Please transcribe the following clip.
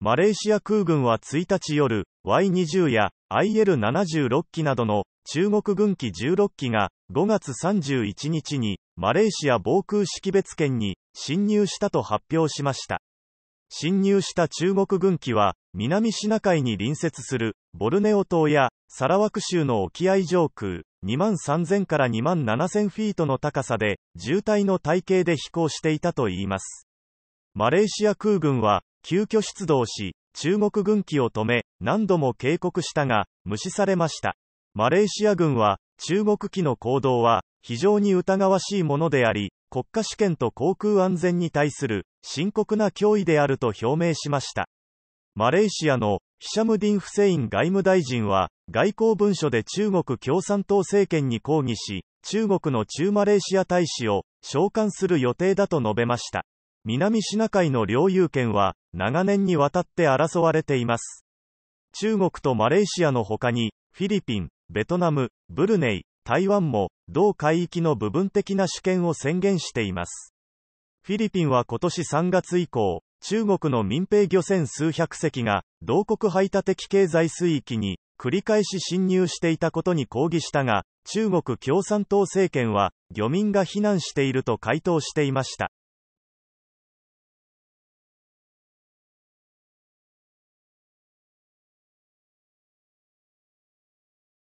マレーシア空軍は1日夜、Y20 や IL76 機などの中国軍機16機が5月31日にマレーシア防空識別圏に侵入したと発表しました。侵入した中国軍機は南シナ海に隣接するボルネオ島やサラワク州の沖合上空2万3000から2万7000フィートの高さで渋滞の体系で飛行していたといいます。マレーシア空軍は急遽出動し、中国軍機を止め、何度も警告したが、無視されました。マレーシア軍は、中国機の行動は、非常に疑わしいものであり、国家主権と航空安全に対する深刻な脅威であると表明しました。マレーシアのヒシャムディン・フセイン外務大臣は、外交文書で中国共産党政権に抗議し、中国の駐マレーシア大使を召喚する予定だと述べました。南シナ海の領有権は、長年にわたって争われています。中国とマレーシアの他に、フィリピン、ベトナム、ブルネイ、台湾も、同海域の部分的な主権を宣言しています。フィリピンは今年3月以降、中国の民兵漁船数百隻が、同国排他的経済水域に、繰り返し侵入していたことに抗議したが、中国共産党政権は、漁民が避難していると回答していました。